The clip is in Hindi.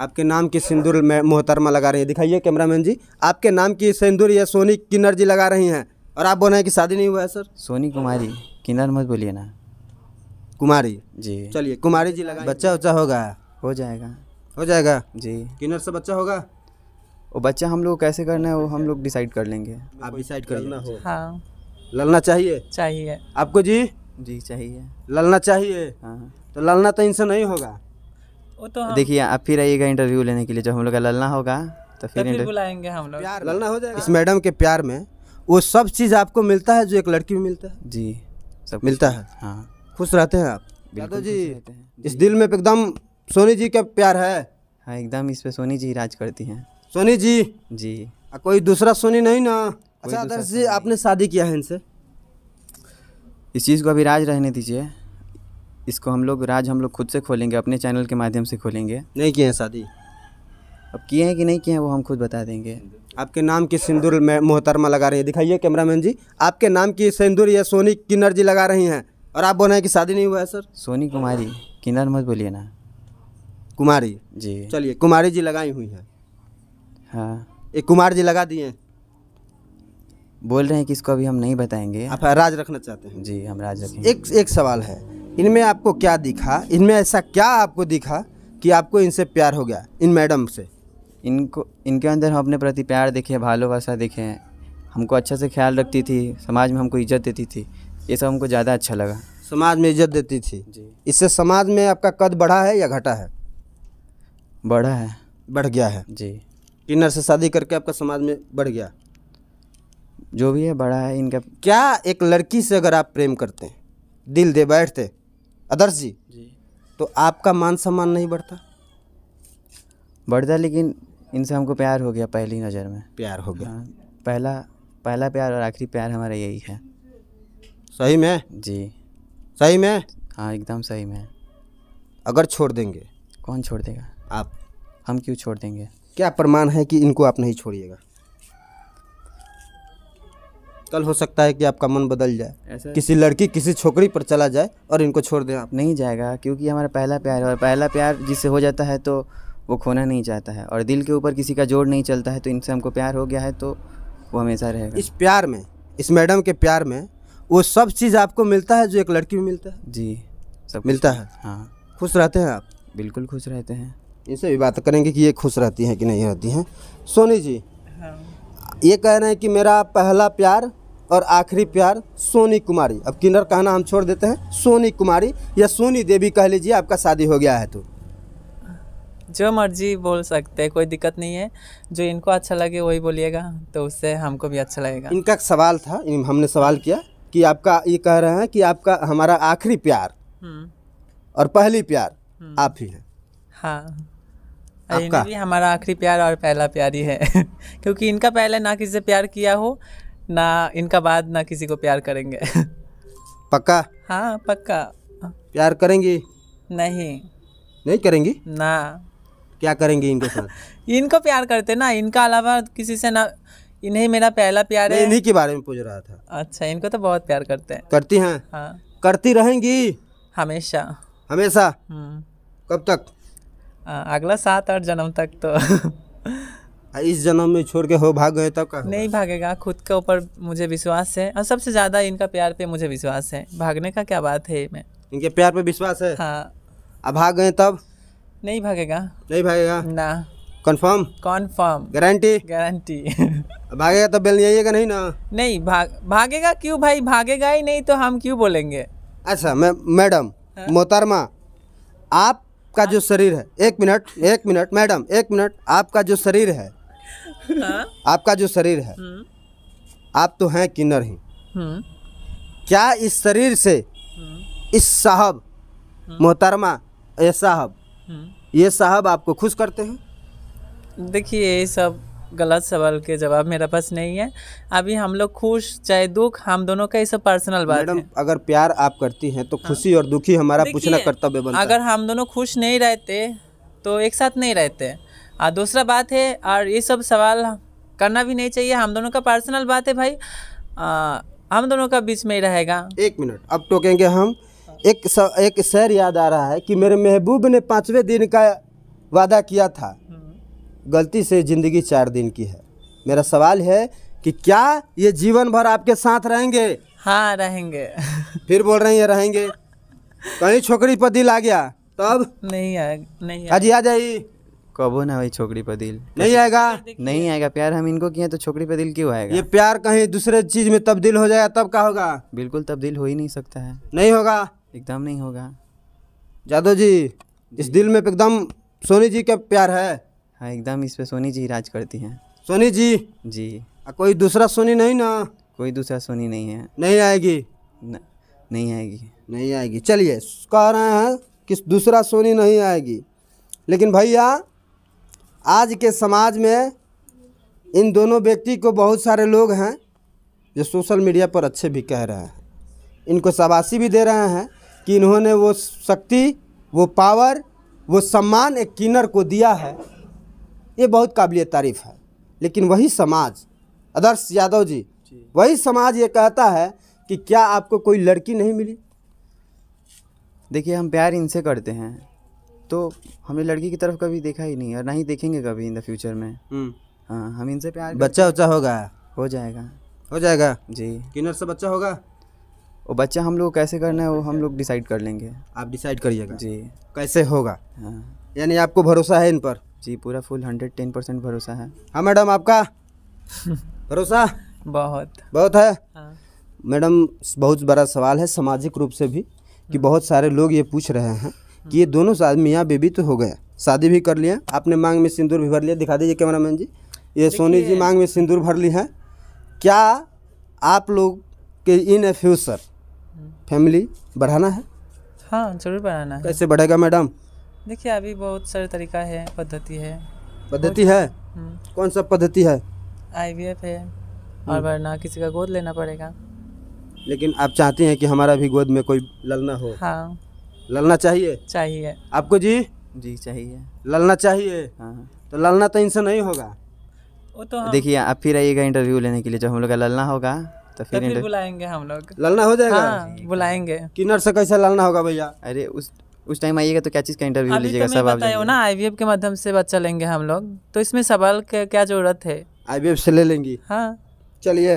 आपके नाम की सिंदूर में मोहतरमा लगा रही है दिखाइए कैमरामैन जी आपके नाम की सिंदूर या सोनी किन्नर जी लगा रही हैं और आप बोल रहे हैं कि शादी नहीं हुआ है सर सोनी कुमारी किन्नर मत बोलिए ना कुमारी जी चलिए कुमारी जी लगा बच्चा उच्चा होगा हो जाएगा हो जाएगा जी किन्नर से बच्चा होगा वो बच्चा हम लोग कैसे करना है वो हम लोग डिसाइड कर लेंगे आप डिसाइड कर लेना हो हाँ ललना चाहिए चाहिए आपको जी जी चाहिए ललना चाहिए हाँ तो ललना तो इनसे नहीं होगा वो तो देखिए आप फिर आइएगा इंटरव्यू लेने के लिए जब हम लोग का ललना होगा तो फिर, तो फिर बुलाएंगे हम लोग प्यार ललना हो जाएगा इस मैडम के प्यार में वो सब चीज़ आपको मिलता है जो एक लड़की में मिलता है जी सब मिलता है हाँ खुश रहते हैं आप बिल्कुल जी इस दिल में एकदम सोनी जी का प्यार है हाँ एकदम इस पे सोनी जी राज करती हैं सोनी जी जी कोई दूसरा सोनी नहीं ना अच्छा आदर्श जी आपने शादी किया है इनसे इस चीज़ को अभी राज रहने दीजिए इसको हम लोग राज हम लोग खुद से खोलेंगे अपने चैनल के माध्यम से खोलेंगे नहीं किए हैं शादी अब किए हैं कि नहीं किए हैं वो हम खुद बता देंगे आपके नाम की सिंदूर में मोहतरमा लगा रही है दिखाइए कैमरामैन जी आपके नाम की सिंदूर या सोनी किन्नर जी लगा रही हैं और आप बोल रहे हैं कि शादी नहीं हुआ है सर सोनी कुमारी किन्नर मत बोलिए ना कुमारी जी चलिए कुमारी जी लगाई हुई हैं हाँ एक कुमार जी लगा दिए बोल रहे हैं कि इसको अभी हम नहीं बताएंगे आप राज रखना चाहते हैं जी हम राज रखें एक एक सवाल है इनमें आपको क्या दिखा इनमें ऐसा क्या आपको दिखा कि आपको इनसे प्यार हो गया इन मैडम से इनको इनके अंदर हम अपने प्रति प्यार देखे भाषा देखे हमको अच्छे से ख्याल रखती थी समाज में हमको इज्जत देती थी ये सब हमको ज़्यादा अच्छा लगा समाज में इज्जत देती थी जी इससे समाज में आपका कद बढ़ा है या घटा है बढ़ा है बढ़ गया है जी किन्नर से शादी करके आपका समाज में बढ़ गया जो भी है बड़ा है इनका क्या एक लड़की से अगर आप प्रेम करते हैं दिल दे बैठते आदर्श जी जी तो आपका मान सम्मान नहीं बढ़ता बढ़ता लेकिन इनसे हमको प्यार हो गया पहली नज़र में प्यार हो गया हाँ, पहला पहला प्यार और आखिरी प्यार हमारा यही है सही में जी सही में हाँ एकदम सही में अगर छोड़ देंगे कौन छोड़ देगा आप हम क्यों छोड़ देंगे क्या प्रमाण है कि इनको आप नहीं छोड़िएगा कल हो सकता है कि आपका मन बदल जाए किसी लड़की किसी छोकरी पर चला जाए और इनको छोड़ दें आप नहीं जाएगा क्योंकि हमारा पहला प्यार है और पहला प्यार जिससे हो जाता है तो वो खोना नहीं चाहता है और दिल के ऊपर किसी का जोड़ नहीं चलता है तो इनसे हमको प्यार हो गया है तो वो हमेशा रहेगा इस प्यार में इस मैडम के प्यार में वो सब चीज़ आपको मिलता है जो एक लड़की में मिलता है जी सब मिलता है हाँ खुश रहते हैं आप बिल्कुल खुश रहते हैं इनसे भी बात करेंगे कि ये खुश रहती हैं कि नहीं रहती हैं सोनी जी ये कह रहे हैं कि मेरा पहला प्यार और आखिरी प्यार सोनी कुमारी अब किन्नर कहना हम छोड़ देते हैं सोनी कुमारी या सोनी देवी कह लीजिए आपका शादी हो गया है तो जो मर्जी बोल सकते हैं कोई दिक्कत नहीं है जो इनको अच्छा लगे वही बोलिएगा तो उससे हमको भी अच्छा लगेगा इनका एक सवाल था हमने सवाल किया कि आपका ये कह रहे हैं कि आपका हमारा आखिरी प्यार हम्म। और पहली प्यार हम्म। आप ही हैं हाँ आपका भी हमारा आखिरी प्यार और पहला प्यार ही है क्योंकि इनका पहले ना किसी से प्यार किया हो ना इनका बाद ना किसी को प्यार करेंगे पक्का हाँ पक्का प्यार करेंगी नहीं नहीं करेंगी ना क्या करेंगी इनके साथ इनको प्यार करते ना इनका अलावा किसी से ना इन्हें मेरा पहला प्यार है इन्हीं के बारे में पूछ रहा था अच्छा इनको तो बहुत प्यार करते हैं करती हैं हाँ करती रहेंगी हमेशा हमेशा हम्म। कब तक हाँ, अगला सात आठ जन्म तक तो इस जन्म में छोड़ के हो भाग गए तब का नहीं भागेगा खुद के ऊपर मुझे विश्वास है और सबसे ज़्यादा इनका प्यार पे मुझे विश्वास है भागने का क्या बात है मैं इनके प्यार पे विश्वास है हाँ अब भाग गए तब नहीं भागेगा नहीं भागेगा ना कंफर्म कंफर्म गारंटी गारंटी भागेगा तो बेल आइएगा नहीं ना नहीं भाग भागेगा क्यों भाई भागेगा ही नहीं तो हम क्यों बोलेंगे अच्छा मैं मैडम हाँ। मोहतरमा आप आपका जो शरीर है एक मिनट एक मिनट मैडम एक मिनट आपका जो शरीर है हाँ? आपका जो शरीर है हम्म। आप तो हैं किन्नर ही हम्म। क्या इस शरीर से हम्म। इस साहब मोहतरमा ये साहब ये साहब आपको खुश करते हैं देखिए ये सब गलत सवाल के जवाब मेरे पास नहीं है अभी हम लोग खुश चाहे दुख हम दोनों का ये सब पर्सनल बात मैडम अगर प्यार आप करती हैं तो हाँ। खुशी और दुखी हमारा पूछना कर्तव्य बनता अगर हम दोनों खुश नहीं रहते तो एक साथ नहीं रहते और दूसरा बात है और ये सब सवाल करना भी नहीं चाहिए हम दोनों का पर्सनल बात है भाई आ, हम दोनों का बीच में ही रहेगा एक मिनट अब टोकेंगे हम एक एक शहर याद आ रहा है कि मेरे महबूब ने पाँचवें दिन का वादा किया था हम्म। गलती से ज़िंदगी चार दिन की है मेरा सवाल है कि क्या ये जीवन भर आपके साथ रहेंगे हाँ रहेंगे फिर बोल रहे हैं रहेंगे कहीं छोकरी पर दिल आ गया तब नहीं आएगा नहीं आज आ जाइए कबो ना भाई छोकरी पर दिल नहीं आएगा नहीं आएगा प्यार हम इनको किए तो छोकरी पर दिल क्यों आएगा ये प्यार कहीं दूसरे चीज में तब्दील हो जाएगा तब क्या होगा बिल्कुल तब्दील हो ही नहीं सकता है नहीं होगा एकदम नहीं होगा जादव जी इस दिल में एकदम सोनी जी का प्यार है हाँ एकदम इस पे सोनी जी राज करती हैं सोनी जी जी आ, कोई दूसरा सोनी नहीं ना कोई दूसरा सोनी नहीं है नहीं आएगी न, नहीं आएगी नहीं आएगी चलिए कह रहे हैं कि दूसरा सोनी नहीं आएगी लेकिन भैया आज के समाज में इन दोनों व्यक्ति को बहुत सारे लोग हैं जो सोशल मीडिया पर अच्छे भी कह रहे हैं इनको शाबाशी भी दे रहे हैं कि इन्होंने वो शक्ति वो पावर वो सम्मान एक किन्नर को दिया है ये बहुत काबिल तारीफ है लेकिन वही समाज आदर्श यादव जी वही समाज ये कहता है कि क्या आपको कोई लड़की नहीं मिली देखिए हम प्यार इनसे करते हैं तो हमने लड़की की तरफ कभी देखा ही नहीं और ना ही देखेंगे कभी इन द फ्यूचर में हम्म। हाँ हम इनसे प्यार बच्चा उच्चा होगा हो जाएगा हो जाएगा जी किन्नर से बच्चा होगा वो बच्चा हम लोग कैसे करना है वो हम लोग डिसाइड कर लेंगे आप डिसाइड करिएगा जी कैसे होगा हाँ। यानी आपको भरोसा है इन पर जी पूरा फुल हंड्रेड टेन परसेंट भरोसा है हाँ मैडम आपका भरोसा बहुत बहुत है हाँ। मैडम बहुत बड़ा सवाल है सामाजिक रूप से भी कि बहुत सारे लोग ये पूछ रहे हैं कि ये हाँ। दोनों यहाँ बेबी तो हो गए शादी भी कर लिया आपने मांग में सिंदूर भी भर लिया दिखा दीजिए कैमरामैन जी ये सोनी जी मांग में सिंदूर भर ली है क्या आप लोग के इन ए फ्यूचर फैमिली बढ़ाना है हाँ जरूर बढ़ाना है कैसे बढ़ेगा मैडम देखिए अभी बहुत सारे तरीका है पद्धति है पद्धति है हम्म। कौन सा पद्धति है आईवीएफ है और हम्म। वरना किसी का गोद लेना पड़ेगा लेकिन आप चाहते हैं कि हमारा भी गोद में कोई ललना हो हाँ ललना चाहिए चाहिए आपको जी जी चाहिए ललना चाहिए हाँ तो ललना तो इनसे नहीं होगा वो तो हाँ। देखिए आप फिर आइएगा इंटरव्यू लेने के लिए जब हम लोग का ललना होगा तो फिर, तो फिर बुलाएंगे हम लोग ललना हो जाएगा हाँ, बुलाएंगे किन्नर से कैसे ललना होगा भैया अरे उस उस टाइम आइएगा तो क्या चीज़ का इंटरव्यू लीजिएगा सब आप हो ना आई के माध्यम से बच्चा लेंगे हम लोग तो इसमें सवाल क्या जरूरत है आई से ले लेंगी हाँ चलिए